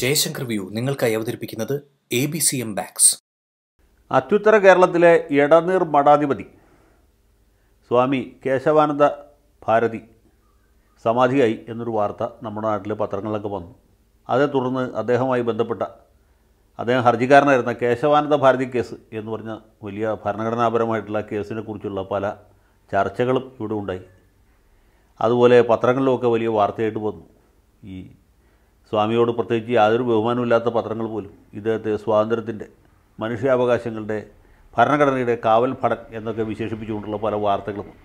Jaishankar view നിങ്ങൾക്കായി അവതരിപ്പിക്കുന്നത് A B C M ബാക്സ് അത്യുത്തര കേരളത്തിലെ ഇടനീർ മഠാധിപതി സ്വാമി കേശവാനന്ദ ഭാരതി സമാധിയായി എന്നൊരു വാർത്ത നമ്മുടെ നാട്ടിലെ പത്രങ്ങളിലൊക്കെ വന്നു അതേ തുടർന്ന് അദ്ദേഹവുമായി ബന്ധപ്പെട്ട അദ്ദേഹം ഹർജിക്കാരനായിരുന്ന കേശവാനന്ദ ഭാരതി കേസ് എന്ന് പറഞ്ഞ വലിയ ഭരണഘടനാപരമായിട്ടുള്ള കേസിനെ കുറിച്ചുള്ള പല ചർച്ചകളും ഇവിടെ ഉണ്ടായി അതുപോലെ പത്രങ്ങളിലുമൊക്കെ വലിയ വാർത്തയായിട്ട് വന്നു ഈ സ്വാമിയോട് പ്രത്യേകിച്ച് യാതൊരു ബഹുമാനമില്ലാത്ത പത്രങ്ങൾ പോലും ഇദ്ദേഹത്തെ സ്വാതന്ത്ര്യത്തിൻ്റെ മനുഷ്യാവകാശങ്ങളുടെ ഭരണഘടനയുടെ കാവൽ ഭടൻ എന്നൊക്കെ വിശേഷിപ്പിച്ചുകൊണ്ടുള്ള പല വാർത്തകളും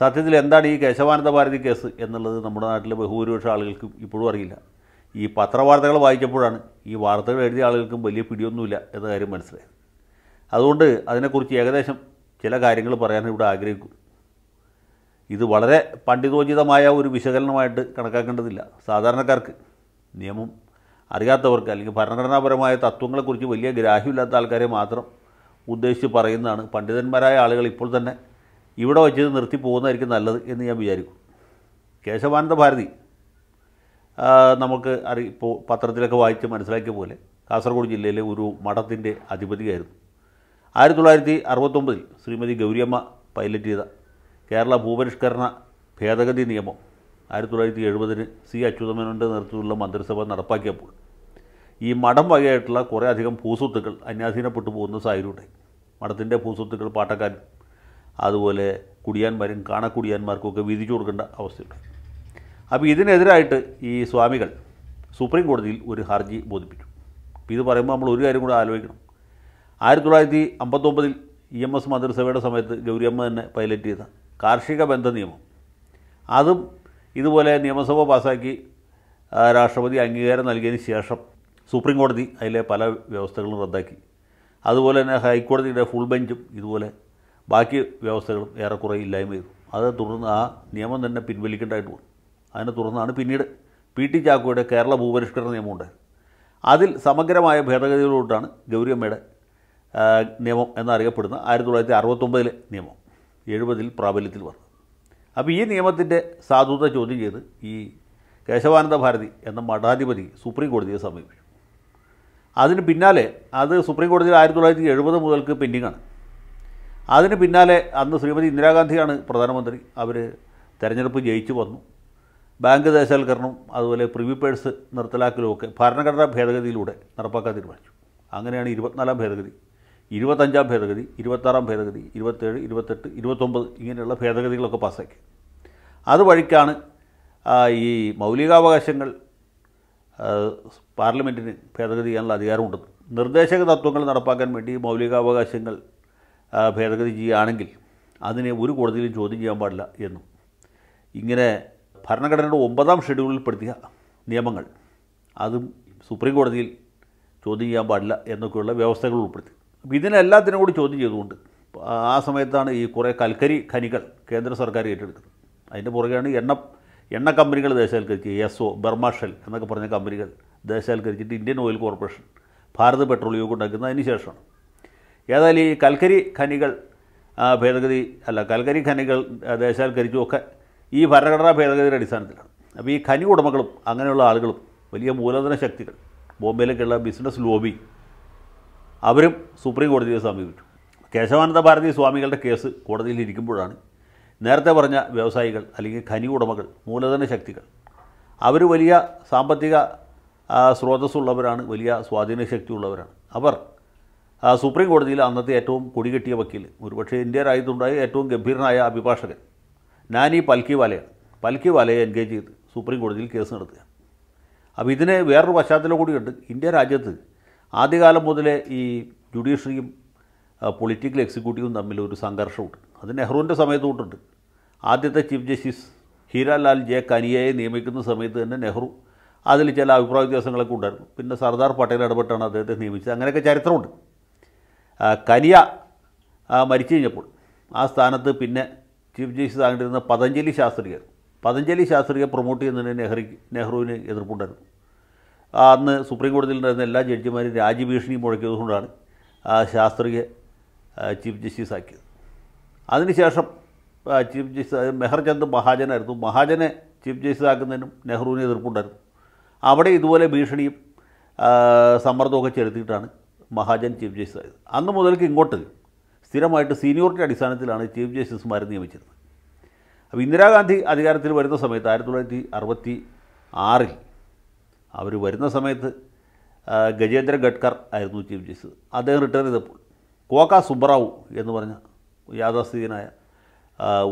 സത്യത്തിൽ എന്താണ് ഈ കേശവാനന്ദ ഭാരതി കേസ് എന്നുള്ളത് നമ്മുടെ നാട്ടിലെ ബഹുഭൂരിപക്ഷ ആളുകൾക്കും ഇപ്പോഴും അറിയില്ല ഈ പത്രവാർത്തകൾ വായിച്ചപ്പോഴാണ് ഈ വാർത്തകൾ എഴുതിയ ആളുകൾക്കും വലിയ പിടിയൊന്നുമില്ല എന്ന കാര്യം മനസ്സിലായത് അതുകൊണ്ട് അതിനെക്കുറിച്ച് ഏകദേശം ചില കാര്യങ്ങൾ പറയാൻ ഇവിടെ ആഗ്രഹിക്കും ഇത് വളരെ പണ്ഡിതോചിതമായ ഒരു വിശകലനമായിട്ട് കണക്കാക്കേണ്ടതില്ല സാധാരണക്കാർക്ക് നിയമം അറിയാത്തവർക്ക് അല്ലെങ്കിൽ ഭരണഘടനാപരമായ തത്വങ്ങളെക്കുറിച്ച് വലിയ ഗ്രാഹ്യമില്ലാത്ത ആൾക്കാരെ മാത്രം ഉദ്ദേശിച്ച് പറയുന്നതാണ് പണ്ഡിതന്മാരായ ആളുകൾ ഇപ്പോൾ തന്നെ ഇവിടെ വച്ചത് നിർത്തി പോകുന്നതായിരിക്കും നല്ലത് എന്ന് ഞാൻ വിചാരിക്കും കേശവാനന്ദ ഭാരതി നമുക്ക് അറി ഇപ്പോൾ പത്രത്തിലൊക്കെ വായിച്ച് മനസ്സിലാക്കിയ പോലെ കാസർഗോഡ് ജില്ലയിലെ ഒരു മഠത്തിൻ്റെ അധിപതിയായിരുന്നു ആയിരത്തി തൊള്ളായിരത്തി അറുപത്തൊമ്പതിൽ ശ്രീമതി ഗൗരിയമ്മ പൈലറ്റ് ചെയ്ത കേരള ഭൂപരിഷ്കരണ ഭേദഗതി നിയമം ആയിരത്തി തൊള്ളായിരത്തി എഴുപതിന് സി അച്യുതമേനോൻ്റെ നേതൃത്വത്തിലുള്ള മന്ത്രിസഭ നടപ്പാക്കിയപ്പോൾ ഈ മഠം വകയായിട്ടുള്ള കുറേ അധികം ഭൂസ്വത്തുക്കൾ അന്യാധീനപ്പെട്ടു പോകുന്ന സാഹചര്യമുണ്ടായി മഠത്തിൻ്റെ ഭൂസ്വത്തുക്കൾ പാട്ടക്കാരും അതുപോലെ കുടിയാന്മാരും കാണക്കുടിയാന്മാർക്കുമൊക്കെ വിധിച്ചു കൊടുക്കേണ്ട അവസ്ഥയുണ്ടായി അപ്പോൾ ഇതിനെതിരായിട്ട് ഈ സ്വാമികൾ സുപ്രീം കോടതിയിൽ ഒരു ഹർജി ബോധിപ്പിച്ചു അപ്പോൾ ഇത് പറയുമ്പോൾ നമ്മൾ ഒരു കാര്യം കൂടെ ആലോചിക്കണം ആയിരത്തി തൊള്ളായിരത്തി അമ്പത്തൊമ്പതിൽ ഇ എം എസ് മന്ത്രിസഭയുടെ സമയത്ത് ഗൗരിയമ്മ തന്നെ പൈലറ്റ് ചെയ്ത കാർഷിക ബന്ധ നിയമം അതും ഇതുപോലെ നിയമസഭ പാസാക്കി രാഷ്ട്രപതി അംഗീകാരം നൽകിയതിന് ശേഷം സുപ്രീം കോടതി അതിലെ പല വ്യവസ്ഥകളും റദ്ദാക്കി അതുപോലെ തന്നെ ഹൈക്കോടതിയുടെ ഫുൾ ബെഞ്ചും ഇതുപോലെ ബാക്കി വ്യവസ്ഥകളും ഏറെക്കുറെ ഇല്ലായ്മ ചെയ്തു അത് തുടർന്ന് ആ നിയമം തന്നെ പിൻവലിക്കേണ്ടതായിട്ട് വന്നു അതിനെ തുടർന്നാണ് പിന്നീട് പി ടി ചാക്കോയുടെ കേരള ഭൂപരിഷ്കരണ നിയമം ഉണ്ട് അതിൽ സമഗ്രമായ ഭേദഗതികളോട്ടാണ് ഗൗരിയമ്മയുടെ നിയമം എന്നറിയപ്പെടുന്ന ആയിരത്തി തൊള്ളായിരത്തി അറുപത്തൊമ്പതിലെ നിയമം എഴുപതിൽ പ്രാബല്യത്തിൽ വന്നു അപ്പോൾ ഈ നിയമത്തിൻ്റെ സാധുത ചോദ്യം ചെയ്ത് ഈ കേശവാനന്ദ ഭാരതി എന്ന മഠാധിപതി സുപ്രീം കോടതിയെ സമീപിച്ചു അതിന് പിന്നാലെ അത് സുപ്രീം കോടതിയിൽ ആയിരത്തി തൊള്ളായിരത്തി എഴുപത് മുതൽക്ക് പെൻഡിങ്ങാണ് അതിന് പിന്നാലെ അന്ന് ശ്രീമതി ഇന്ദിരാഗാന്ധിയാണ് പ്രധാനമന്ത്രി അവർ തെരഞ്ഞെടുപ്പ് ജയിച്ചു വന്നു ബാങ്ക് ദേശവൽക്കരണം അതുപോലെ പ്രിവിപ്പേഴ്സ് നിർത്തലാക്കലുമൊക്കെ ഭരണഘടനാ ഭേദഗതിയിലൂടെ നടപ്പാക്കാൻ തീരുമാനിച്ചു അങ്ങനെയാണ് ഇരുപത്തിനാലാം ഭേദഗതി ഇരുപത്തഞ്ചാം ഭേദഗതി ഇരുപത്താറാം ഭേദഗതി ഇരുപത്തേഴ് ഇരുപത്തെട്ട് ഇരുപത്തൊമ്പത് ഇങ്ങനെയുള്ള ഭേദഗതികളൊക്കെ പാസ്സാക്കി അതുവഴിക്കാണ് ഈ മൗലികാവകാശങ്ങൾ പാർലമെൻറ്റിന് ഭേദഗതി ചെയ്യാനുള്ള അധികാരമുണ്ട് നിർദ്ദേശക തത്വങ്ങൾ നടപ്പാക്കാൻ വേണ്ടി മൗലികാവകാശങ്ങൾ ഭേദഗതി ചെയ്യുകയാണെങ്കിൽ അതിനെ ഒരു കോടതിയിലും ചോദ്യം ചെയ്യാൻ പാടില്ല എന്നും ഇങ്ങനെ ഭരണഘടനയുടെ ഒമ്പതാം ഷെഡ്യൂളിൽപ്പെടുത്തിയ നിയമങ്ങൾ അതും സുപ്രീം കോടതിയിൽ ചോദ്യം ചെയ്യാൻ പാടില്ല എന്നൊക്കെയുള്ള വ്യവസ്ഥകൾ ഉൾപ്പെടുത്തി അപ്പോൾ എല്ലാത്തിനും കൂടി ചോദ്യം ചെയ്തുകൊണ്ട് ആ സമയത്താണ് ഈ കുറേ കൽക്കരി ഖനികൾ കേന്ദ്ര സർക്കാർ ഏറ്റെടുക്കുന്നത് അതിൻ്റെ പുറകെയാണ് എണ്ണ എണ്ണ കമ്പനികൾ ദേശവൽക്കരിച്ച് എസ് ഒ ബർമാഷൽ എന്നൊക്കെ പറഞ്ഞ കമ്പനികൾ ദേശവൽക്കരിച്ചിട്ട് Indian Oil Corporation Bharat Petroleum ഉണ്ടാക്കുന്നത് അതിന് ശേഷമാണ് ഏതായാലും ഈ കൽക്കരി ഖനികൾ ഭേദഗതി അല്ല കൽക്കരി ഖനികൾ ദേശവൽക്കരിച്ചുമൊക്കെ ഈ ഭരണഘടനാ ഭേദഗതിയുടെ അടിസ്ഥാനത്തിലാണ് അപ്പോൾ ഈ ഖനി ഉടമകളും അങ്ങനെയുള്ള ആളുകളും വലിയ മൂലധന ശക്തികൾ ബോംബെയിലേക്കുള്ള ബിസിനസ് ലോബി അവരും സുപ്രീം കോടതിയെ സമീപിച്ചു കേശവാനന്ദ ഭാരതി സ്വാമികളുടെ കേസ് കോടതിയിൽ ഇരിക്കുമ്പോഴാണ് നേരത്തെ പറഞ്ഞ വ്യവസായികൾ അല്ലെങ്കിൽ ഖനി ഉടമകൾ മൂലധന ശക്തികൾ അവർ വലിയ സാമ്പത്തിക സ്രോതസ്സുള്ളവരാണ് വലിയ സ്വാധീന ശക്തിയുള്ളവരാണ് അവർ സുപ്രീം കോടതിയിൽ അന്നത്തെ ഏറ്റവും കൊടികെട്ടിയ വക്കീൽ ഒരുപക്ഷെ ഇന്ത്യ രാജ്യത്തുണ്ടായ ഏറ്റവും ഗംഭീരനായ അഭിഭാഷകൻ നാനി പൽക്കി വാലയെ എൻഗേജ് ചെയ്ത് സുപ്രീം കോടതിയിൽ കേസ് നടത്തുക അപ്പോൾ ഇതിനെ വേറൊരു പശ്ചാത്തലം കൂടിയുണ്ട് ഇന്ത്യ രാജ്യത്ത് ആദ്യകാലം മുതലേ ഈ ജുഡീഷ്യറിയും പൊളിറ്റിക്കൽ എക്സിക്യൂട്ടീവും തമ്മിൽ ഒരു സംഘർഷമുണ്ട് അത് നെഹ്റുവിൻ്റെ സമയത്ത് തൊട്ടുണ്ട് ആദ്യത്തെ ചീഫ് ജസ്റ്റിസ് ഹീരാലാൽ ജെ കനിയയെ നിയമിക്കുന്ന സമയത്ത് തന്നെ നെഹ്റു അതിൽ ചില അഭിപ്രായ വ്യത്യാസങ്ങളൊക്കെ ഉണ്ടായിരുന്നു പിന്നെ സർദാർ പട്ടേൽ ഇടപെട്ടാണ് അദ്ദേഹത്തെ നിയമിച്ചത് അങ്ങനെയൊക്കെ ചരിത്രമുണ്ട് കനിയ മരിച്ചു കഴിഞ്ഞപ്പോൾ ആ സ്ഥാനത്ത് പിന്നെ ചീഫ് ജസ്റ്റിസ് ആകേണ്ടിരുന്ന പതഞ്ജലി ശാസ്ത്രിയായിരുന്നു പതഞ്ജലി ശാസ്ത്രിയെ പ്രൊമോട്ട് ചെയ്യുന്നതിന് നെഹ്റു നെഹ്റുവിന് എതിർപ്പുണ്ടായിരുന്നു അന്ന് സുപ്രീം കോടതിയിലുണ്ടായിരുന്ന എല്ലാ ജഡ്ജിമാരും രാജ്യഭീഷണി മുഴക്കിയതുകൊണ്ടാണ് ആ ശാസ്ത്രിയെ ചീഫ് ജസ്റ്റിസ് ആക്കിയത് അതിനുശേഷം ചീഫ് ജസ്റ്റിസ് മെഹർചന്ദ് മഹാജനായിരുന്നു മഹാജനെ ചീഫ് ജസ്റ്റിസ് ആക്കുന്നതിനും നെഹ്റുവിനെ എതിർപ്പുണ്ടായിരുന്നു അവിടെ ഇതുപോലെ ഭീഷണിയും സമ്മർദ്ദമൊക്കെ ചെലുത്തിയിട്ടാണ് മഹാജൻ ചീഫ് ജസ്റ്റിസ് ആയത് അന്ന് മുതൽക്ക് ഇങ്ങോട്ട് സ്ഥിരമായിട്ട് സീനിയോറിറ്റി അടിസ്ഥാനത്തിലാണ് ചീഫ് ജസ്റ്റിസുമാരെ നിയമിച്ചിരുന്നത് അപ്പോൾ ഇന്ദിരാഗാന്ധി അധികാരത്തിൽ വരുന്ന സമയത്ത് ആയിരത്തി തൊള്ളായിരത്തി അറുപത്തി ആറിൽ അവർ വരുന്ന സമയത്ത് ഗജേന്ദ്ര ഗഡ്കർ ആയിരുന്നു ചീഫ് ജസ്റ്റിസ് അദ്ദേഹം റിട്ടയർ ചെയ്തപ്പോൾ കോക്ക സുബ്രാവു എന്ന് പറഞ്ഞ യാഥാസ്ഥിതികനായ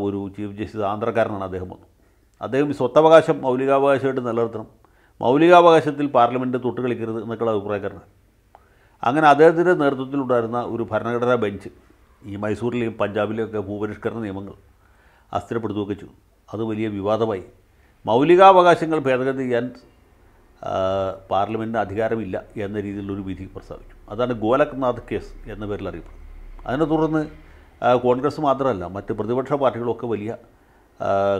ഒരു ചീഫ് ജസ്റ്റിസ് ആന്ധ്രക്കാരനാണ് അദ്ദേഹം വന്നു അദ്ദേഹം ഈ സ്വത്തവകാശം മൗലികാവകാശമായിട്ട് നിലനിർത്തണം മൗലികാവകാശത്തിൽ പാർലമെൻറ്റ് തൊട്ട് കളിക്കരുത് എന്നൊക്കെയുള്ള അഭിപ്രായക്കാരനാണ് അങ്ങനെ അദ്ദേഹത്തിൻ്റെ നേതൃത്വത്തിലുണ്ടായിരുന്ന ഒരു ഭരണഘടനാ ബെഞ്ച് ഈ മൈസൂരിലെയും പഞ്ചാബിലെയൊക്കെ ഭൂപരിഷ്കരണ നിയമങ്ങൾ അസ്ഥിരപ്പെടുത്തുകയൊക്കെ ചെയ്തു അത് വലിയ വിവാദമായി മൗലികാവകാശങ്ങൾ ഭേദഗതി ചെയ്യാൻ പാർലമെൻറ്റിന് അധികാരമില്ല എന്ന രീതിയിലുള്ളൊരു വിധി പ്രസ്താവിച്ചു അതാണ് ഗോലക്നാഥ് കേസ് എന്ന പേരിൽ അറിയപ്പെടുന്നത് അതിനെ തുടർന്ന് കോൺഗ്രസ് മാത്രമല്ല മറ്റ് പ്രതിപക്ഷ പാർട്ടികളൊക്കെ വലിയ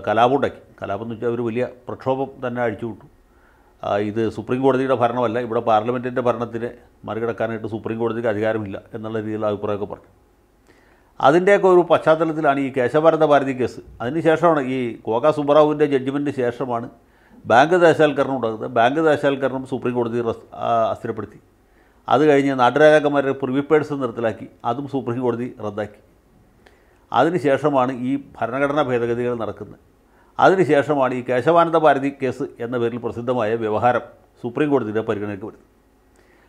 കലാപമുണ്ടാക്കി കലാപം എന്ന് വെച്ചാൽ അവർ വലിയ പ്രക്ഷോഭം തന്നെ അഴിച്ചുവിട്ടു ഇത് സുപ്രീം കോടതിയുടെ ഭരണമല്ല ഇവിടെ പാർലമെൻറ്റിൻ്റെ ഭരണത്തിനെ മറികടക്കാനായിട്ട് സുപ്രീം കോടതിക്ക് അധികാരമില്ല എന്നുള്ള രീതിയിലുള്ള അഭിപ്രായമൊക്കെ പറഞ്ഞു അതിൻ്റെയൊക്കെ ഒരു പശ്ചാത്തലത്തിലാണ് ഈ കേശവഭാരത ഭാരതി കേസ് ശേഷമാണ് ഈ കോക സുബ്രാവുവിൻ്റെ ജഡ്ജ്മെൻറ്റിന് ശേഷമാണ് ബാങ്ക് ദേശാൽക്കരണം ഉണ്ടാക്കുന്നത് ബാങ്ക് ദേശാൽക്കരണം സുപ്രീം കോടതി അസ്ഥിരപ്പെടുത്തി അത് കഴിഞ്ഞ് നാട്ടുരാജാക്കന്മാരെ പ്രിവിപ്പേഴ്സ് നിർത്തലാക്കി അതും സുപ്രീം കോടതി റദ്ദാക്കി അതിനുശേഷമാണ് ഈ ഭരണഘടനാ ഭേദഗതികൾ നടക്കുന്നത് അതിനുശേഷമാണ് ഈ കേശവാനന്ദ ഭാരതി കേസ് എന്ന പേരിൽ പ്രസിദ്ധമായ വ്യവഹാരം സുപ്രീം കോടതിയുടെ പരിഗണനയ്ക്ക് വരുന്നത്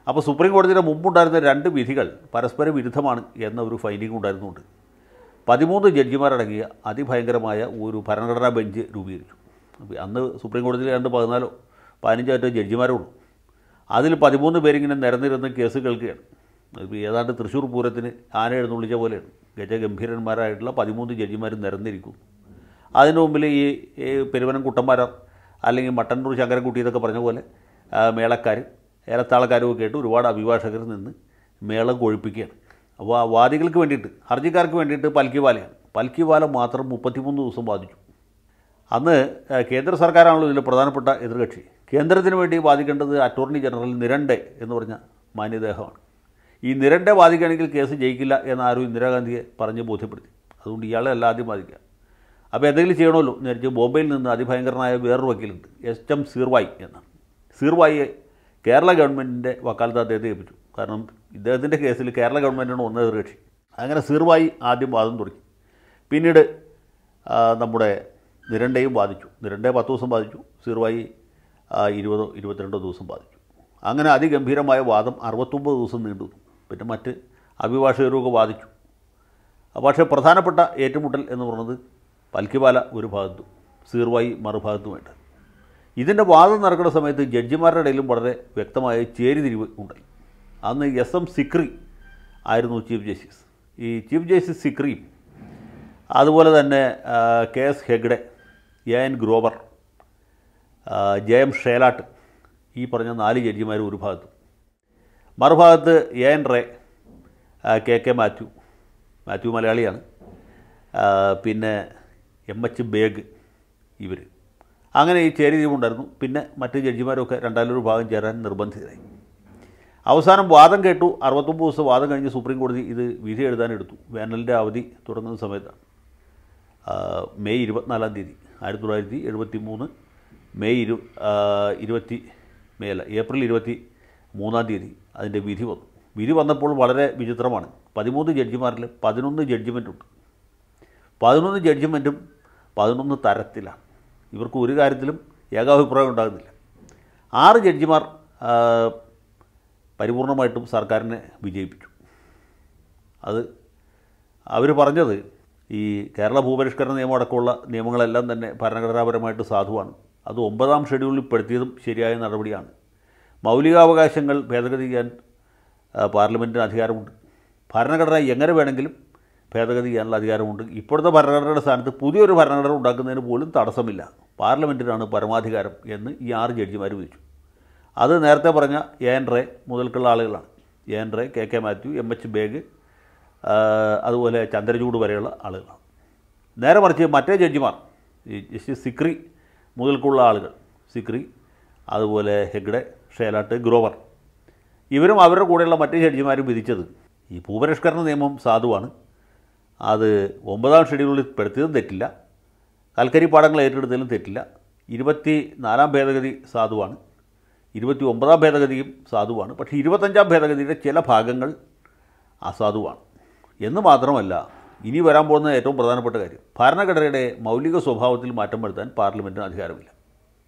അപ്പോൾ സുപ്രീം കോടതിയുടെ മുമ്പുണ്ടായിരുന്ന രണ്ട് വിധികൾ പരസ്പര വിരുദ്ധമാണ് എന്ന ഒരു ഫൈലിംഗ് ഉണ്ടായിരുന്നുണ്ട് പതിമൂന്ന് ജഡ്ജിമാരടങ്ങിയ അതിഭയങ്കരമായ ഒരു ഭരണഘടനാ ബെഞ്ച് രൂപീകരിച്ചു അന്ന് സുപ്രീം കോടതിയിൽ രണ്ട് പതിനാലോ പതിനഞ്ചോ മറ്റോ ജഡ്ജിമാരേ ഉള്ളൂ അതിൽ പതിമൂന്ന് പേരിങ്ങനെ നിരന്നിരുന്ന് കേസ് കേൾക്കുകയാണ് അതിപ്പോൾ ഏതാണ്ട് തൃശ്ശൂർ പൂരത്തിന് ആന എഴുന്നള്ളിച്ച പോലെയാണ് ഗജഗംഭീരന്മാരായിട്ടുള്ള പതിമൂന്ന് ജഡ്ജിമാർ നിരന്നിരിക്കും അതിന് മുമ്പിൽ ഈ പെരുവനം കുട്ടന്മാരാർ അല്ലെങ്കിൽ മട്ടന്നൂർ ശങ്കരൻകുട്ടി എന്നൊക്കെ പറഞ്ഞ പോലെ മേളക്കാർ ഏലത്താളക്കാരും ഒക്കെ ആയിട്ട് ഒരുപാട് അഭിഭാഷകർ നിന്ന് മേളം കൊഴിപ്പിക്കുകയാണ് അപ്പോൾ ആ വാദികൾക്ക് വേണ്ടിയിട്ട് ഹർജിക്കാർക്ക് വേണ്ടിയിട്ട് പൽക്കിവാലയാണ് പൽക്കിവാല മാത്രം മുപ്പത്തിമൂന്ന് ദിവസം വാദിച്ചു അന്ന് കേന്ദ്ര സർക്കാരാണല്ലോ ഇതിൽ പ്രധാനപ്പെട്ട എതിർകക്ഷി കേന്ദ്രത്തിന് വേണ്ടി വാദിക്കേണ്ടത് അറ്റോർണി ജനറൽ നിരണ്ടെ എന്ന് പറഞ്ഞ മാന്യദേഹമാണ് ഈ നിരണ്ടെ വാദിക്കുകയാണെങ്കിൽ കേസ് ജയിക്കില്ല എന്ന് ആരും ഇന്ദിരാഗാന്ധിയെ പറഞ്ഞ് ബോധ്യപ്പെടുത്തി അതുകൊണ്ട് ഇയാളെ അല്ല ആദ്യം ബാധിക്കുക അപ്പോൾ എന്തെങ്കിലും ചെയ്യണമല്ലോ നേരിച്ച് ബോംബെയിൽ നിന്ന് അതിഭയങ്കരനായ വേറൊരു വക്കീലുണ്ട് എസ് എം സീർവായി എന്നാണ് സീർവായിയെ കേരള ഗവൺമെൻറ്റിൻ്റെ വക്കാലത്ത് അദ്ദേഹത്തെ ഏൽപ്പിച്ചു കാരണം ഇദ്ദേഹത്തിൻ്റെ കേസിൽ കേരള ഗവൺമെൻറ്റാണ് ഒന്ന് എതിർകക്ഷി അങ്ങനെ സീർവായി ആദ്യം വാദം തുടങ്ങി പിന്നീട് നമ്മുടെ നിരണ്ടയും ബാധിച്ചു നിരണ്ട പത്ത് ദിവസം ബാധിച്ചു സീറുവായി ഇരുപതോ ഇരുപത്തിരണ്ടോ ദിവസം ബാധിച്ചു അങ്ങനെ അതിഗംഭീരമായ വാദം അറുപത്തൊമ്പത് ദിവസം നീണ്ടു പിന്നെ മറ്റ് അഭിഭാഷകരുമൊക്കെ ബാധിച്ചു പക്ഷേ പ്രധാനപ്പെട്ട ഏറ്റുമുട്ടൽ എന്ന് പറയുന്നത് പൽക്കിവാല ഒരു ഭാഗത്തും സീർവായി മറുഭാഗത്തുമായിട്ട് ഇതിൻ്റെ വാദം നടക്കുന്ന സമയത്ത് ജഡ്ജിമാരുടെ ഇടയിലും വളരെ വ്യക്തമായ ചേരിതിരിവ് ഉണ്ടായി അന്ന് എസ് എം സിക്രി ആയിരുന്നു ചീഫ് ജസ്റ്റിസ് ഈ ചീഫ് ജസ്റ്റിസ് സിക്രിയും അതുപോലെ തന്നെ K S Hegde A N Grover M Shelat ഈ പറഞ്ഞ നാല് ജഡ്ജിമാരും ഒരു ഭാഗത്ത് മറുഭാഗത്ത് A N Ray K K Mathew Mathew മലയാളിയാണ് പിന്നെ എം എച്ച് ബേഗ് ഇവർ അങ്ങനെ ഈ ചേരിതിരിവുണ്ടായിരുന്നു പിന്നെ മറ്റ് ജഡ്ജിമാരൊക്കെ രണ്ടാലൊരു ഭാഗം ചേരാൻ നിർബന്ധിതരായി അവസാനം വാദം കേട്ടു അറുപത്തൊമ്പത് ദിവസം വാദം കഴിഞ്ഞ് സുപ്രീം കോടതി ഇത് വിധി എഴുതാനെടുത്തു വേനലിൻ്റെ അവധി തുടങ്ങുന്ന സമയത്താണ് മെയ് ഇരുപത്തിനാലാം തീയതി ആയിരത്തി തൊള്ളായിരത്തി എഴുപത്തി മൂന്ന് മെയ് ഇരു ഇരുപത്തി മെയ് അല്ല ഏപ്രിൽ ഇരുപത്തി മൂന്നാം തീയതി അതിൻ്റെ വിധി വന്നു വിധി വന്നപ്പോൾ വളരെ വിചിത്രമാണ് പതിമൂന്ന് ജഡ്ജിമാരിൽ പതിനൊന്ന് ജഡ്ജിമെൻറ്റുണ്ട് പതിനൊന്ന് ജഡ്ജിമെൻറ്റും പതിനൊന്ന് തരത്തിലാണ് ഇവർക്ക് ഒരു കാര്യത്തിലും ഏകാഭിപ്രായം ഉണ്ടാകുന്നില്ല ആറ് ജഡ്ജിമാർ പരിപൂർണമായിട്ടും സർക്കാരിനെ വിജയിപ്പിച്ചു അത് അവർ പറഞ്ഞത് ഈ കേരള ഭൂപരിഷ്കരണ നിയമം അടക്കമുള്ള നിയമങ്ങളെല്ലാം തന്നെ ഭരണഘടനാപരമായിട്ട് സാധുവാണ് അത് ഒമ്പതാം ഷെഡ്യൂളിൽ പെടുത്തിയതും ശരിയായ നടപടിയാണ് മൗലികാവകാശങ്ങൾ ഭേദഗതി ചെയ്യാൻ പാർലമെൻറ്റിന് അധികാരമുണ്ട് ഭരണഘടന എങ്ങനെ വേണമെങ്കിലും ഭേദഗതി ചെയ്യാനുള്ള അധികാരമുണ്ട് ഇപ്പോഴത്തെ ഭരണഘടനയുടെ സ്ഥാനത്ത് പുതിയൊരു ഭരണഘടന ഉണ്ടാക്കുന്നതിന് പോലും തടസ്സമില്ല പാർലമെൻറ്റിനാണ് പരമാധികാരം എന്ന് ഈ ആറ് ജഡ്ജിമാർ വിളിച്ചു അത് നേരത്തെ പറഞ്ഞ എൻ റേ മുതൽക്കുള്ള ആളുകളാണ് N Ray K K Mathew M H Beg അതുപോലെ ചന്ദ്രചൂട് വരെയുള്ള ആളുകളാണ് നേരെ മറിച്ച് മറ്റേ ജഡ്ജിമാർ ഈ ജസ്റ്റിസ് സിക്രി മുതൽക്കുള്ള ആളുകൾ സിക്രി അതുപോലെ ഹെഗ്ഡെ ഷേലാട്ട് ഗ്രോവർ ഇവരും അവരുടെ കൂടെയുള്ള മറ്റേ ജഡ്ജിമാരും വിധിച്ചത് ഈ ഭൂപരിഷ്കരണ നിയമം സാധുവാണ് അത് ഒമ്പതാം ഷെഡ്യൂളിൽ പെടുത്തിയതും തെറ്റില്ല കൽക്കരി പാടങ്ങൾ ഏറ്റെടുത്തതിലും തെറ്റില്ല ഇരുപത്തി നാലാം ഭേദഗതി സാധുവാണ് ഇരുപത്തി ഒമ്പതാം ഭേദഗതിയും സാധുവാണ് പക്ഷേ ഇരുപത്തഞ്ചാം ഭേദഗതിയുടെ ചില ഭാഗങ്ങൾ അസാധുവാണ് എന്ന് മാത്രമല്ല ഇനി വരാൻ പോകുന്ന ഏറ്റവും പ്രധാനപ്പെട്ട കാര്യം ഭരണഘടനയുടെ മൗലിക സ്വഭാവത്തിൽ മാറ്റം വരുത്താൻ പാർലമെൻറ്റിന് അധികാരമില്ല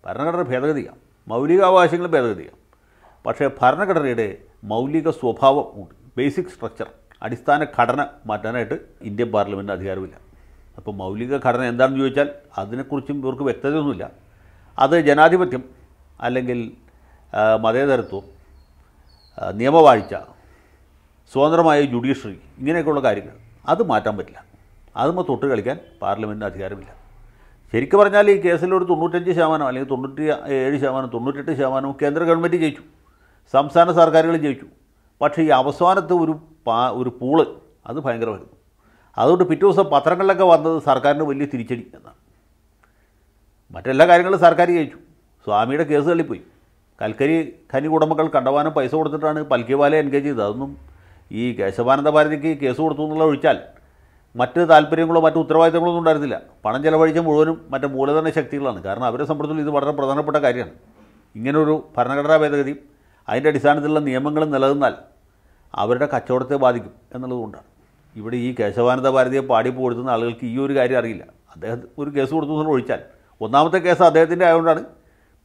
ഭരണഘടന ഭേദഗതിയാണ് മൗലികാവകാശങ്ങൾ ഭേദഗതിയാണ് പക്ഷേ ഭരണഘടനയുടെ മൗലിക സ്വഭാവം ഉണ്ട് ബേസിക് സ്ട്രക്ചർ അടിസ്ഥാന ഘടന മാറ്റാനായിട്ട് ഇന്ത്യൻ പാർലമെൻറ്റിന് അധികാരമില്ല അപ്പോൾ മൗലിക ഘടന എന്താണെന്ന് ചോദിച്ചാൽ അതിനെക്കുറിച്ചും ഇവർക്ക് വ്യക്തതയൊന്നുമില്ല അത് ജനാധിപത്യം അല്ലെങ്കിൽ മതേതരത്വം നിയമവാഴ്ച സ്വതന്ത്രമായ ജുഡീഷ്യറി ഇങ്ങനെയൊക്കെയുള്ള കാര്യങ്ങൾ അത് മാറ്റാൻ പറ്റില്ല അതുമ്പോൾ തൊട്ട് കളിക്കാൻ പാർലമെൻറ്റിന് അധികാരമില്ല ശരിക്കും പറഞ്ഞാൽ ഈ കേസിൽ ഒരു തൊണ്ണൂറ്റഞ്ച് ശതമാനം അല്ലെങ്കിൽ തൊണ്ണൂറ്റി ഏഴ് ശതമാനം തൊണ്ണൂറ്റെട്ട് ശതമാനവും കേന്ദ്ര ഗവൺമെൻറ് ജയിച്ചു സംസ്ഥാന സർക്കാരുകൾ ജയിച്ചു പക്ഷേ ഈ അവസാനത്തെ ഒരു പാ ഒരു പൂള് അത് ഭയങ്കരമായിരുന്നു അതുകൊണ്ട് പിറ്റേ ദിവസം പത്രങ്ങളിലൊക്കെ വന്നത് സർക്കാരിന് വലിയ തിരിച്ചടി എന്നാണ് മറ്റെല്ലാ കാര്യങ്ങളും സർക്കാർ ജയിച്ചു സ്വാമിയുടെ കേസ് തള്ളിപ്പോയി കൽക്കരി ഖനി ഉടമകൾ കണ്ടവാനം പൈസ കൊടുത്തിട്ടാണ് പൽക്കിവാലെ എൻഗേജ് ചെയ്തത് അതൊന്നും ഈ കേശവാനന്ദ ഭാരതിക്ക് കേസ് കൊടുത്തു എന്നുള്ള ഒഴിച്ചാൽ മറ്റ് താല്പര്യങ്ങളോ മറ്റ് ഉത്തരവാദിത്തങ്ങളോ ഒന്നും ഉണ്ടായിരുന്നില്ല പണം ചെലവഴിച്ച മുഴുവനും മറ്റ് മൂലധന ശക്തികളാണ് കാരണം അവരെ സംബന്ധിച്ചുള്ള ഇത് വളരെ പ്രധാനപ്പെട്ട കാര്യമാണ് ഇങ്ങനൊരു ഭരണഘടനാ ഭേദഗതി അതിൻ്റെ അടിസ്ഥാനത്തിലുള്ള നിയമങ്ങൾ നിലനിന്നാൽ അവരുടെ കച്ചവടത്തെ ബാധിക്കും എന്നുള്ളതുകൊണ്ടാണ് ഇവിടെ ഈ കേശവാനന്ദ ഭാരതിയെ പാടിപ്പോടുത്തുന്ന ആളുകൾക്ക് ഈ ഒരു കാര്യം അറിയില്ല അദ്ദേഹം ഒരു കേസ് കൊടുത്തു എന്ന് ഒഴിച്ചാൽ ഒന്നാമത്തെ കേസ് അദ്ദേഹത്തിൻ്റെ ആയതുകൊണ്ടാണ്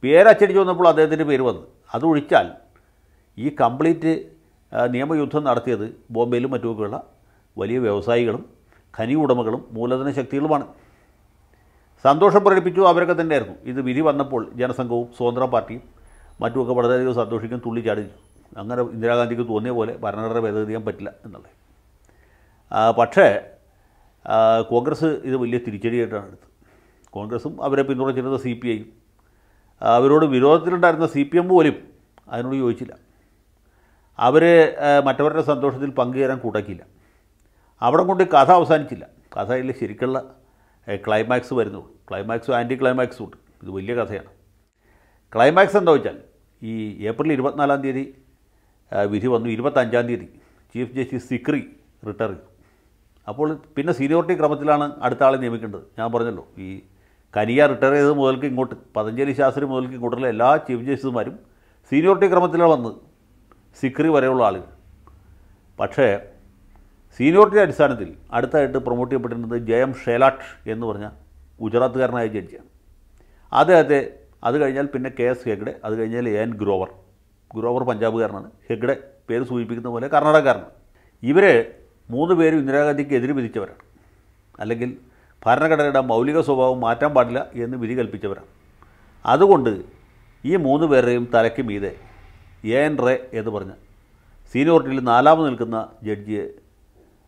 പേരച്ചടിച്ച് വന്നപ്പോൾ അദ്ദേഹത്തിൻ്റെ പേര് വന്നത് അത് ഒഴിച്ചാൽ ഈ കംപ്ലീറ്റ് നിയമയുദ്ധം നടത്തിയത് ബോംബെയിലും മറ്റുമൊക്കെയുള്ള വലിയ വ്യവസായികളും ഖനി ഉടമകളും മൂലധന ശക്തികളുമാണ് സന്തോഷം പ്രകടിപ്പിച്ചു അവരൊക്കെ തന്നെയായിരുന്നു ഇത് വിധി വന്നപ്പോൾ ജനസംഘവും സ്വതന്ത്ര പാർട്ടിയും മറ്റുമൊക്കെ വളരെയധികം സന്തോഷിക്കും തുള്ളിച്ചാടി അങ്ങനെ ഇന്ദിരാഗാന്ധിക്ക് തോന്നിയ പോലെ ഭരണഘടന ഭേദഗതി ചെയ്യാൻ പറ്റില്ല എന്നുള്ളത് പക്ഷേ കോൺഗ്രസ് ഇത് വലിയ തിരിച്ചടിയായിട്ടാണ് എടുത്തത് കോൺഗ്രസും അവരെ പിന്തുണച്ചിരുന്ന സി പി ഐയും അവരോട് വിരോധത്തിലുണ്ടായിരുന്ന സി പി എം പോലും അതിനോട് യോജിച്ചില്ല അവർ മറ്റവരുടെ സന്തോഷത്തിൽ പങ്കുചേരാൻ കൂട്ടക്കില്ല അവിടെ കൊണ്ട് കഥ അവസാനിച്ചില്ല കഥയിൽ ശരിക്കുള്ള ക്ലൈമാക്സ് വരുന്നു ക്ലൈമാക്സും ആൻറ്റി ക്ലൈമാക്സും ഉണ്ട് ഇത് വലിയ കഥയാണ് ക്ലൈമാക്സ് എന്താ വെച്ചാൽ ഈ ഏപ്രിൽ ഇരുപത്തിനാലാം തീയതി വിധി വന്നു ഇരുപത്തഞ്ചാം തീയതി ചീഫ് ജസ്റ്റിസ് സിക്രി റിട്ടയർ ചെയ്തു അപ്പോൾ പിന്നെ സീനിയോറിറ്റി ക്രമത്തിലാണ് അടുത്ത ആളെ നിയമിക്കേണ്ടത് ഞാൻ പറഞ്ഞല്ലോ ഈ കനിയ റിട്ടയർ ചെയ്തത് മുതൽക്ക് ഇങ്ങോട്ട് പതഞ്ജലി ശാസ്ത്രി മുതൽക്ക് ഇങ്ങോട്ടുള്ള എല്ലാ ചീഫ് ജസ്റ്റിസുമാരും സീനിയോറിറ്റി ക്രമത്തിലാണ് വന്നത് സിക്രി വരെയുള്ള ആളുകൾ പക്ഷേ സീനിയോറിറ്റി അടിസ്ഥാനത്തിൽ അടുത്തായിട്ട് പ്രൊമോട്ട് ചെയ്യപ്പെട്ടിരുന്നത് ജയം ഷേലാട്ട് എന്ന് പറഞ്ഞ ഗുജറാത്തുകാരനായ ജഡ്ജിയാണ് അദ്ദേഹത്തെ അത് കഴിഞ്ഞാൽ പിന്നെ കെ എസ് ഹെഗ്ഡെ അത് കഴിഞ്ഞാൽ എ എൻ ഗ്രോവർ ഗ്രോവർ പഞ്ചാബുകാരനാണ് ഹെഗ്ഡെ പേര് സൂചിപ്പിക്കുന്ന പോലെ കർണാടകക്കാരനാണ് ഇവരെ മൂന്ന് പേരും ഇന്ദിരാഗാന്ധിക്ക് എതിര് വിധിച്ചവരാണ് അല്ലെങ്കിൽ ഭരണഘടനയുടെ മൗലിക സ്വഭാവം മാറ്റാൻ പാടില്ല എന്ന് വിധി കൽപ്പിച്ചവരാണ് അതുകൊണ്ട് ഈ മൂന്ന് പേരുടെയും തലയ്ക്ക് മീതെ എ എൻ റേ എന്ന് പറഞ്ഞ സീനിയോറിറ്റിയിൽ നാലാമത് നിൽക്കുന്ന ജഡ്ജിയെ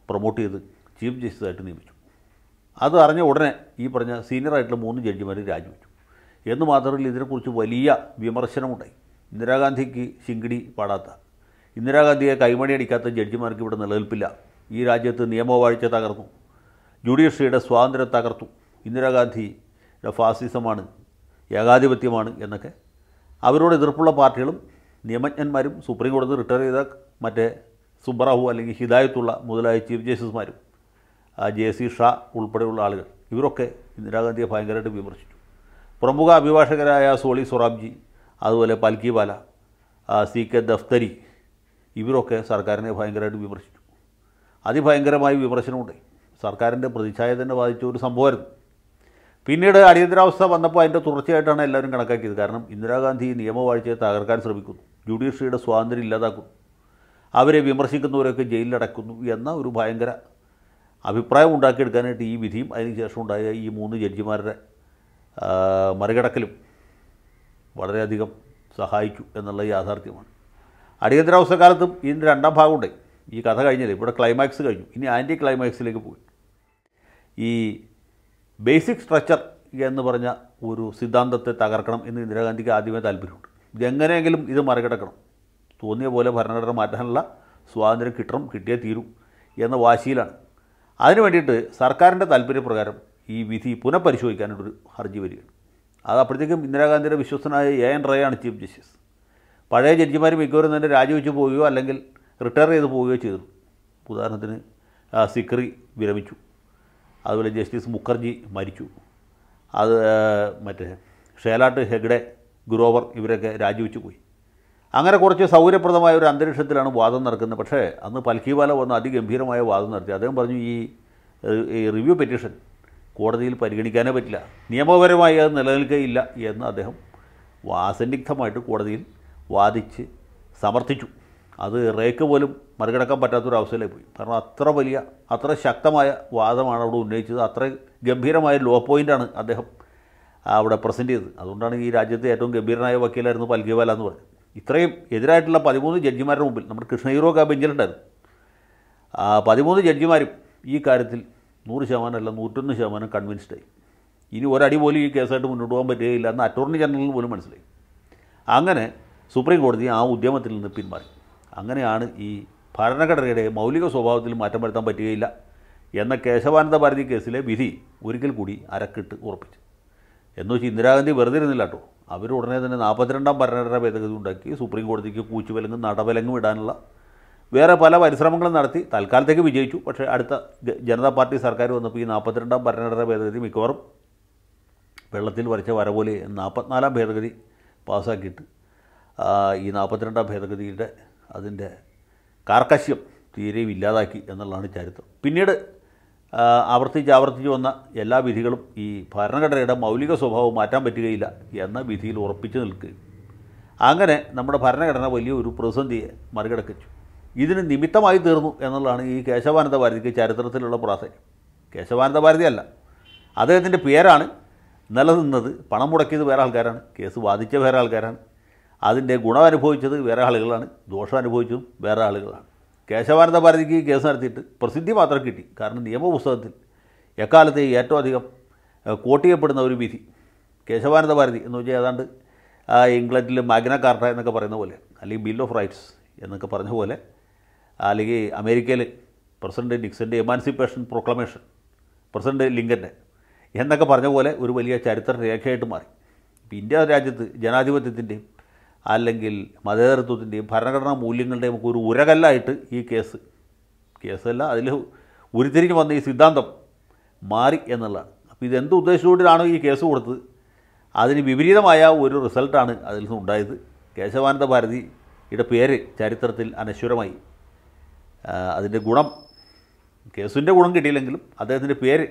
പ്രൊമോട്ട് ചെയ്ത് ചീഫ് ജസ്റ്റിസായിട്ട് നിയമിച്ചു അത് അറിഞ്ഞ ഉടനെ ഈ പറഞ്ഞ സീനിയറായിട്ടുള്ള മൂന്ന് ജഡ്ജിമാർ രാജിവെച്ചു എന്ന് മാത്രമല്ല ഇതിനെക്കുറിച്ച് വലിയ വിമർശനമുണ്ടായി ഇന്ദിരാഗാന്ധിക്ക് ശിങ്കിടി പാടാത്ത ഇന്ദിരാഗാന്ധിയെ കൈമണി അടിക്കാത്ത ജഡ്ജിമാർക്ക് ഇവിടെ നിലനിൽപ്പില്ല ഈ രാജ്യത്ത് നിയമവാഴ്ച തകർന്നു ജുഡീഷ്യറിയുടെ സ്വാതന്ത്ര്യം തകർത്തു ഇന്ദിരാഗാന്ധിയുടെ ഫാസിസമാണ് ഏകാധിപത്യമാണ് എന്നൊക്കെ അവരോട് എതിർപ്പുള്ള പാർട്ടികളും നിയമജ്ഞന്മാരും സുപ്രീം കോടതി റിട്ടയർ ചെയ്ത മറ്റേ സുബ്രാഹു അല്ലെങ്കിൽ ഹിദായത്തുള്ള മുതലായ ചീഫ് ജസ്റ്റിസുമാരും ജെ സി ഷാ ഉൾപ്പെടെയുള്ള ആളുകൾ ഇവരൊക്കെ ഇന്ദിരാഗാന്ധിയെ ഭയങ്കരമായിട്ട് വിമർശിച്ചു പ്രമുഖ അഭിഭാഷകരായ സോളി സൊറാബ്ജി അതുപോലെ പൽക്കിവാല സി കെ ദഫ്തരി ഇവരൊക്കെ സർക്കാരിനെ ഭയങ്കരമായിട്ട് വിമർശിച്ചു അതിഭയങ്കരമായ വിമർശനമുണ്ട് സർക്കാരിൻ്റെ പ്രതിച്ഛായ തന്നെ ബാധിച്ച ഒരു സംഭവമായിരുന്നു പിന്നീട് അടിയന്തരാവസ്ഥ വന്നപ്പോൾ അതിൻ്റെ തുടർച്ചയായിട്ടാണ് എല്ലാവരും കണക്കാക്കിയത് കാരണം ഇന്ദിരാഗാന്ധി നിയമവാഴ്ചയെ തകർക്കാൻ ശ്രമിക്കുന്നു ജുഡീഷ്യറിയുടെ സ്വാതന്ത്ര്യം ഇല്ലാതാക്കുന്നു അവരെ വിമർശിക്കുന്നവരൊക്കെ ജയിലിലടക്കുന്നു എന്ന ഒരു ഭയങ്കര അഭിപ്രായം ഉണ്ടാക്കിയെടുക്കാനായിട്ട് ഈ വിധിയും അതിനുശേഷം ഉണ്ടായ ഈ മൂന്ന് ജഡ്ജിമാരുടെ മറികടക്കലും വളരെയധികം സഹായിച്ചു എന്നുള്ള യാഥാർത്ഥ്യമാണ് അടിയന്തരാവസ്ഥ കാലത്തും ഇതിൻ്റെ രണ്ടാം ഭാഗമുണ്ടായി ഈ കഥ കഴിഞ്ഞില്ല ഇവിടെ ക്ലൈമാക്സ് കഴിഞ്ഞു ഇനി ആൻറ്റി ക്ലൈമാക്സിലേക്ക് പോയി ഈ ബേസിക് സ്ട്രക്ചർ എന്ന് പറഞ്ഞ ഒരു സിദ്ധാന്തത്തെ തകർക്കണം എന്ന് ഇന്ദിരാഗാന്ധിക്ക് ആദ്യമേ താല്പര്യമുണ്ട് എങ്ങനെയെങ്കിലും ഇത് മറികടക്കണം തോന്നിയ പോലെ ഭരണഘടന മാറ്റാനുള്ള സ്വാതന്ത്ര്യം കിട്ടണം കിട്ടിയേ തീരും എന്ന വാശിയിലാണ് അതിനു വേണ്ടിയിട്ട് സർക്കാരിൻ്റെ താല്പര്യപ്രകാരം ഈ വിധി പുനഃപരിശോധിക്കാനായിട്ടൊരു ഹർജി വരികയാണ് അത് അപ്പോഴത്തേക്കും ഇന്ദിരാഗാന്ധിയുടെ വിശ്വസ്തനായ എ എൻ റേ ആണ് ചീഫ് ജസ്റ്റിസ് പഴയ ജഡ്ജിമാർ മിക്കവരും തന്നെ രാജിവെച്ചു പോവുകയോ അല്ലെങ്കിൽ റിട്ടയർ ചെയ്ത് പോവുകയോ ചെയ്തു ഉദാഹരണത്തിന് സിക്രി വിരമിച്ചു അതുപോലെ ജസ്റ്റിസ് മുഖർജി മരിച്ചു അത് മറ്റേ ഷേലാട്ട് ഹെഗ്ഡെ ഗ്രോവർ ഇവരൊക്കെ രാജിവെച്ചു പോയി അങ്ങനെ കുറച്ച് സൗകര്യപ്രദമായ ഒരു അന്തരീക്ഷത്തിലാണ് വാദം നടക്കുന്നത് പക്ഷേ അന്ന് പൽഖിവാല വന്ന് അതിഗംഭീരമായ വാദം നടത്തി അദ്ദേഹം പറഞ്ഞു ഈ റിവ്യൂ പെറ്റീഷൻ കോടതിയിൽ പരിഗണിക്കാനേ പറ്റില്ല നിയമപരമായി അത് നിലനിൽക്കുകയില്ല എന്ന് അദ്ദേഹം വാസന്നിഗ്ധമായിട്ട് കോടതിയിൽ വാദിച്ച് സമർത്ഥിച്ചു അത് റേക്ക് പോലും മറികടക്കാൻ പറ്റാത്തൊരവസ്ഥയിലേക്ക് പോയി കാരണം അത്ര വലിയ അത്ര ശക്തമായ വാദമാണ് അവിടെ ഉന്നയിച്ചത് അത്ര ഗംഭീരമായ ലോ പോയിൻ്റാണ് അദ്ദേഹം അവിടെ പ്രസൻറ്റ് ചെയ്തത് അതുകൊണ്ടാണ് ഈ രാജ്യത്തെ ഏറ്റവും ഗംഭീരനായ വക്കീലായിരുന്നു പൽഗേവാല എന്ന് പറഞ്ഞത് ഇത്രയും എതിരായിട്ടുള്ള പതിമൂന്ന് ജഡ്ജിമാരുടെ മുമ്പിൽ നമ്മുടെ കൃഷ്ണഹീറോക്ക് ആ ബെഞ്ചിലുണ്ടായിരുന്നു പതിമൂന്ന് ജഡ്ജിമാരും ഈ കാര്യത്തിൽ നൂറ് ശതമാനം അല്ല നൂറ്റൊന്ന് ശതമാനം കൺവിൻസ്ഡായി ഇനി ഒരടി പോലും ഈ കേസായിട്ട് മുന്നോട്ട് പോകാൻ പറ്റുകയില്ല എന്ന് അറ്റോർണി ജനറലിന് പോലും മനസ്സിലായി അങ്ങനെ സുപ്രീം കോടതി ആ ഉദ്യമത്തിൽ നിന്ന് പിന്മാറി അങ്ങനെയാണ് ഈ ഭരണഘടനയുടെ മൗലിക സ്വഭാവത്തിൽ മാറ്റം വരുത്താൻ പറ്റുകയില്ല എന്ന കേശവാനന്ദ ഭാരതി കേസിലെ വിധി ഒരിക്കൽ കൂടി അരക്കിട്ട് ഉറപ്പിച്ചു എന്ന് വെച്ചാൽ ഇന്ദിരാഗാന്ധി വെറുതെ ഇരുന്നില്ല കേട്ടോ അവർ ഉടനെ തന്നെ നാൽപ്പത്തിരണ്ടാം ഭരണഘടനാ ഭേദഗതി ഉണ്ടാക്കി സുപ്രീം കോടതിക്ക് കൂച്ചുവലങ്ങും നടവലങ്ങും ഇടാനുള്ള വേറെ പല പരിശ്രമങ്ങളും നടത്തി തൽക്കാലത്തേക്ക് വിജയിച്ചു പക്ഷേ അടുത്ത ജനതാ പാർട്ടി സർക്കാർ വന്നപ്പോൾ ഈ നാൽപ്പത്തിരണ്ടാം ഭരണഘടനാ ഭേദഗതി മിക്കവാറും വെള്ളത്തിൽ വരച്ച വര പോലെ നാൽപ്പത്തിനാലാം ഭേദഗതി പാസ്സാക്കിയിട്ട് ഈ നാൽപ്പത്തിരണ്ടാം ഭേദഗതിയുടെ അതിൻ്റെ കാർക്കശ്യം തീരെയും ഇല്ലാതാക്കി എന്നുള്ളതാണ് ചരിത്രം പിന്നീട് ആവർത്തിച്ച് ആവർത്തിച്ച് വന്ന എല്ലാ വിധികളും ഈ ഭരണഘടനയുടെ മൗലിക സ്വഭാവം മാറ്റാൻ പറ്റുകയില്ല എന്ന വിധിയിൽ ഉറപ്പിച്ചു നിൽക്കുകയും അങ്ങനെ നമ്മുടെ ഭരണഘടന വലിയൊരു പ്രതിസന്ധിയെ മറികടക്കിച്ചു ഇതിന് നിമിത്തമായി തീർന്നു എന്നുള്ളതാണ് ഈ കേശവാനന്ദ ഭാരതിക്ക് ചരിത്രത്തിലുള്ള പ്രാധാന്യം കേശവാനന്ദ ഭാരതി അല്ല അദ്ദേഹത്തിൻ്റെ പേരാണ് നിലനിന്നത് പണം മുടക്കിയത് വേറെ ആൾക്കാരാണ് കേസ് വാദിച്ച വേറെ ആൾക്കാരാണ് അതിൻ്റെ ഗുണം അനുഭവിച്ചത് വേറെ ആളുകളാണ് ദോഷം അനുഭവിച്ചതും വേറെ ആളുകളാണ് കേശവാനന്ദ ഭാരതിക്ക് കേസ് നടത്തിയിട്ട് പ്രസിദ്ധി മാത്രം കിട്ടി കാരണം നിയമപുസ്തകത്തിൽ എക്കാലത്തെ ഏറ്റവും അധികം കോട്ട് ചെയ്യപ്പെടുന്ന ഒരു വിധി കേശവാനന്ദ ഭാരതി എന്ന് വെച്ചാൽ ഏതാണ്ട് ഇംഗ്ലണ്ടിൽ മാഗ്ന കാർട്ട എന്നൊക്കെ പറയുന്ന പോലെ അല്ലെങ്കിൽ ബിൽ ഓഫ് റൈറ്റ്സ് എന്നൊക്കെ പറഞ്ഞ പോലെ അല്ലെങ്കിൽ അമേരിക്കയിൽ പ്രസിഡൻ്റ് നിക്സൻ്റെ എമാൻസിപ്പേഷൻ പ്രൊക്ലമേഷൻ പ്രസിഡൻ്റ് ലിങ്കൻ്റെ എന്നൊക്കെ പറഞ്ഞ പോലെ ഒരു വലിയ ചരിത്ര രേഖയായിട്ട് മാറി ഇന്ത്യ രാജ്യത്ത് ജനാധിപത്യത്തിൻ്റെയും അല്ലെങ്കിൽ മതേതരത്വത്തിൻ്റെയും ഭരണഘടനാ മൂല്യങ്ങളുടെയും ഒക്കെ ഒരു ഉരകല്ലായിട്ട് ഈ കേസ് കേസല്ല അതിൽ ഉരുത്തിരിഞ്ഞ് വന്ന ഈ സിദ്ധാന്തം മാറി എന്നുള്ളതാണ് അപ്പോൾ ഇതെന്ത് ഉദ്ദേശത്തോടിലാണ് ഈ കേസ് കൊടുത്തത് അതിന് വിപരീതമായ ഒരു റിസൾട്ടാണ് അതിൽ ഉണ്ടായത് കേശവാനന്ദ ഭാരതിയുടെ പേര് ചരിത്രത്തിൽ അനശ്വരമായി അതിൻ്റെ ഗുണം കേസിൻ്റെ ഗുണം കിട്ടിയില്ലെങ്കിലും അദ്ദേഹത്തിൻ്റെ പേര്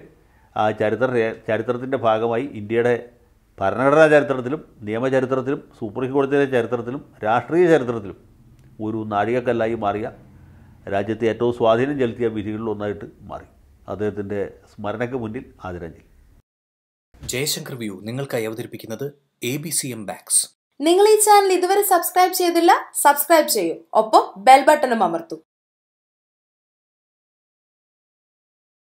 ചരിത്ര ചരിത്രത്തിൻ്റെ ഭാഗമായി ഇന്ത്യയുടെ ഭരണഘടനാ ചരിത്രത്തിലും നിയമചരിത്രത്തിലും സുപ്രീം കോടതിയിലെ ചരിത്രത്തിലും രാഷ്ട്രീയ ചരിത്രത്തിലും ഒരു നാഴികക്കല്ലായി മാറിയ രാജ്യത്തെ ഏറ്റവും സ്വാധീനം ചെലുത്തിയ വിധികളിലൊന്നായിട്ട് മാറി അദ്ദേഹത്തിൻ്റെ സ്മരണയ്ക്ക് മുന്നിൽ ആദരാഞ്ജലി ജയശങ്കർ വ്യൂ നിങ്ങൾക്കായി അവതരിപ്പിക്കുന്നത് എ ബി സി എം ബാക്സ് നിങ്ങൾ ഈ ചാനൽ ഇതുവരെ സബ്സ്ക്രൈബ് ചെയ്തില്ല സബ്സ്ക്രൈബ് ചെയ്യൂ ഒപ്പം ബെൽ ബട്ടണും അമർത്തൂ